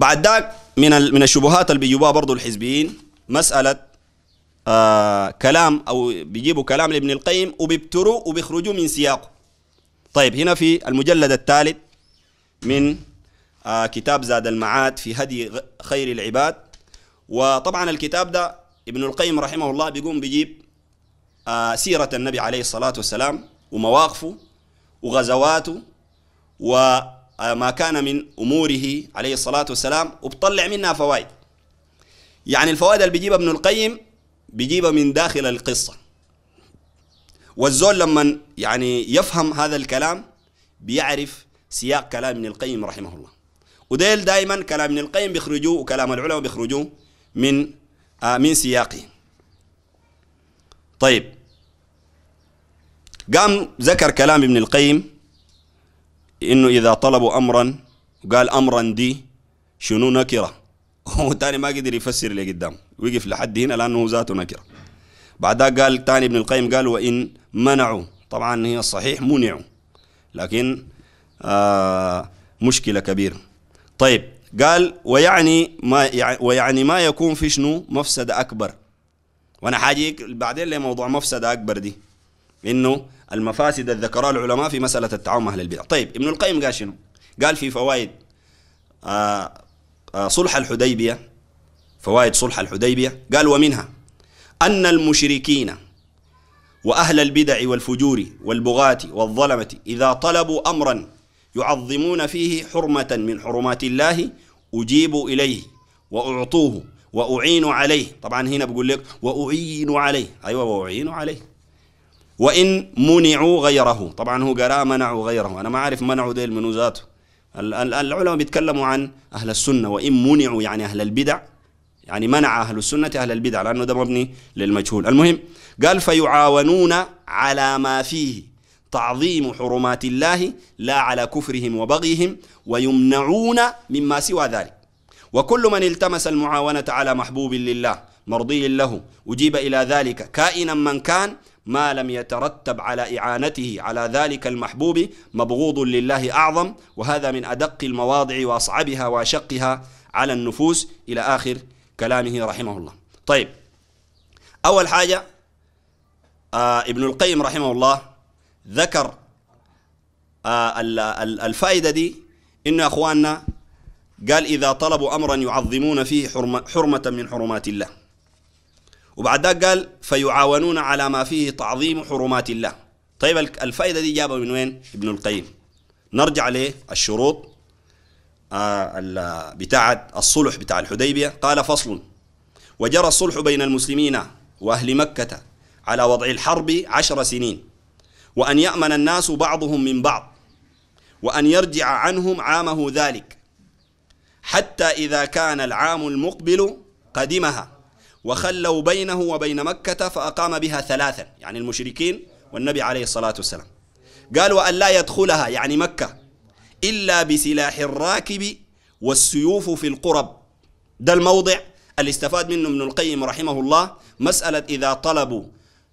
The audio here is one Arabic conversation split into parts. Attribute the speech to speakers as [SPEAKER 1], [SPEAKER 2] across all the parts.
[SPEAKER 1] بعد ذاك من من الشبهات اللي بيجيبوها برضه الحزبيين مساله آه كلام او بيجيبوا كلام لابن القيم وبيبتروا وبيخرجوا من سياقه طيب هنا في المجلد الثالث من آه كتاب زاد المعاد في هدي خير العباد وطبعا الكتاب ده ابن القيم رحمه الله بيقوم بيجيب آه سيرة النبي عليه الصلاة والسلام ومواقفه وغزواته و آه، ما كان من أموره عليه الصلاة والسلام وبطلع منها فوائد يعني الفوائد اللي بيجيبها ابن القيم بيجيبها من داخل القصة والزول لما يعني يفهم هذا الكلام بيعرف سياق كلام ابن القيم رحمه الله وديل دائما كلام ابن القيم بيخرجوه وكلام العلماء بيخرجوه من آه من سياقه طيب قام ذكر كلام ابن القيم انه اذا طلبوا امرا وقال امرا دي شنو نكره هو تاني ما قدر يفسر اللي قدام وقف لحد هنا لانه ذاته نكره بعدها قال تاني ابن القيم قال وان منعوا طبعا هي صحيح منعوا لكن آه مشكله كبيره طيب قال ويعني ما ويعني ما يكون في شنو مفسده اكبر وانا حاجيك بعدين لموضوع مفسده اكبر دي انه المفاسد ذكرها العلماء في مساله التعاون مع اهل البدع طيب ابن القيم قال شنو قال في فوائد آآ آه، آه، صلح الحديبيه فوائد صلح الحديبيه قال ومنها ان المشركين واهل البدع والفجور والبغاة والظلمه اذا طلبوا امرا يعظمون فيه حرمه من حرمات الله اجيبوا اليه واعطوه واعينوا عليه طبعا هنا بقول لك واعينوا عليه ايوه واعينوا عليه وإن منعوا غيره طبعا هو قرأ منعوا غيره أنا ما أعرف منعوا ديل منو ذاته العلماء بيتكلموا عن أهل السنة وإن منعوا يعني أهل البدع يعني منع أهل السنة أهل البدع لأنه ده مبني للمجهول المهم قال فيعاونون على ما فيه تعظيم حرمات الله لا على كفرهم وبغيهم ويمنعون مما سوى ذلك وكل من التمس المعاونة على محبوب لله مرضي له أجيب إلى ذلك كائنا من كان ما لم يترتب على إعانته على ذلك المحبوب مبغوض لله أعظم وهذا من أدق المواضع وأصعبها وأشقها على النفوس إلى آخر كلامه رحمه الله طيب أول حاجة آه ابن القيم رحمه الله ذكر آه الفائدة دي إن أخواننا قال إذا طلبوا أمرا يعظمون فيه حرمة من حرمات الله وبعد قال فيعاونون على ما فيه تعظيم حرمات الله طيب الفائدة دي جابها من وين ابن القيم نرجع ليه الشروط آه بتاعة الصلح بتاع الحديبية قال فصل وجرى الصلح بين المسلمين وأهل مكة على وضع الحرب عشر سنين وأن يأمن الناس بعضهم من بعض وأن يرجع عنهم عامه ذلك حتى إذا كان العام المقبل قدمها وخلوا بينه وبين مكة فأقام بها ثلاثا يعني المشركين والنبي عليه الصلاة والسلام قال وأن لا يدخلها يعني مكة إلا بسلاح الراكب والسيوف في القرب ده الموضع اللي استفاد منه ابن القيم رحمه الله مسألة إذا طلبوا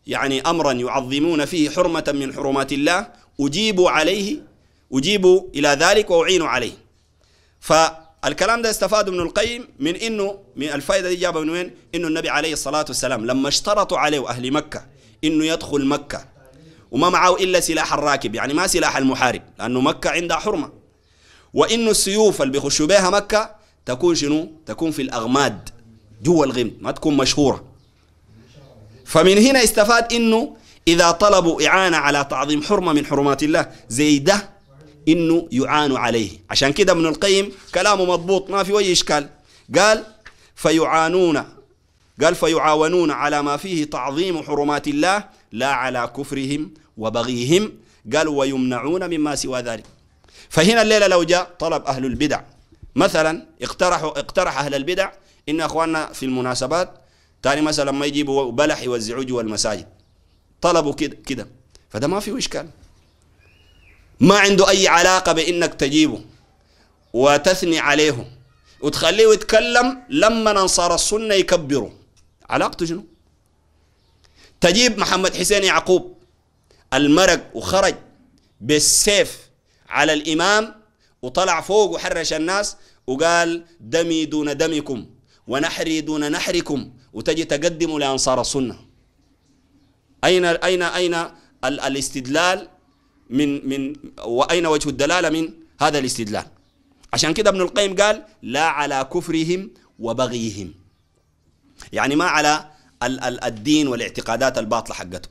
[SPEAKER 1] يعني أمرا يعظمون فيه حرمة من حرمات الله أجيبوا عليه أجيبوا إلى ذلك وأعينوا عليه ف الكلام ده استفاد ابن القيم من انه من الفائده دي جابها من وين؟ انه النبي عليه الصلاه والسلام لما اشترطوا عليه اهل مكه انه يدخل مكه وما معه الا سلاح الراكب يعني ما سلاح المحارب لانه مكه عندها حرمه وانه السيوف اللي بيخشوا بها مكه تكون شنو؟ تكون في الاغماد جوا الغمد ما تكون مشهوره فمن هنا استفاد انه اذا طلبوا اعانه على تعظيم حرمه من حرمات الله زي ده إنه يعان عليه عشان كده ابن القيم كلامه مضبوط ما في أي إشكال قال فيعانون قال فيعاونون على ما فيه تعظيم حرمات الله لا على كفرهم وبغيهم قال ويمنعون مما سوى ذلك فهنا الليلة لو جاء طلب أهل البدع مثلا اقترحوا اقترح أهل البدع إن أخواننا في المناسبات تاني مثلا ما يجيبوا بلح يوزعوه جوا المساجد طلبوا كده كده فده ما فيه إشكال ما عنده أي علاقة بإنك تجيبه وتثني عليه وتخليه يتكلم لما أنصار السنة يكبروا علاقته شنو؟ تجيب محمد حسين يعقوب المرق وخرج بالسيف على الإمام وطلع فوق وحرش الناس وقال دمي دون دمكم ونحري دون نحركم وتجي تقدموا لأنصار السنة أين أين أين الاستدلال من من وأين وجه الدلالة من هذا الاستدلال عشان كده ابن القيم قال لا على كفرهم وبغيهم يعني ما على ال ال الدين والاعتقادات الباطلة حقته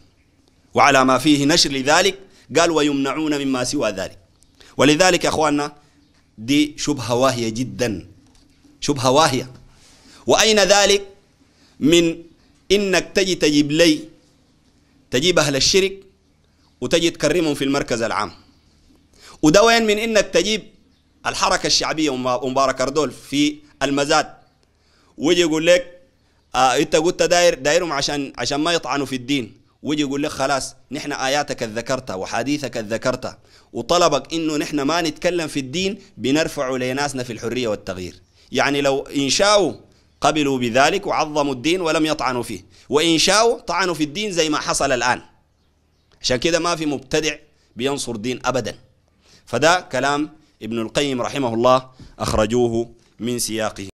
[SPEAKER 1] وعلى ما فيه نشر لذلك قال ويمنعون مما سوى ذلك ولذلك يا أخواننا دي شبهة واهية جدا شبهة واهية وأين ذلك من إنك تجي تجيب لي تجيب أهل الشرك وتجي تكرمهم في المركز العام وده وين من انك تجيب الحركه الشعبيه ومبارك اردول في المزاد ويجي يقول لك آه انت قلت داير دايرهم عشان عشان ما يطعنوا في الدين ويجي يقول لك خلاص نحن اياتك ذكرتها وحديثك ذكرتها وطلبك انه نحن ما نتكلم في الدين بنرفعه لناسنا في الحريه والتغيير يعني لو ان شاءوا قبلوا بذلك وعظموا الدين ولم يطعنوا فيه وان شاءوا طعنوا في الدين زي ما حصل الان عشان كده ما في مبتدع بينصر دين أبدا فده كلام ابن القيم رحمه الله أخرجوه من سياقه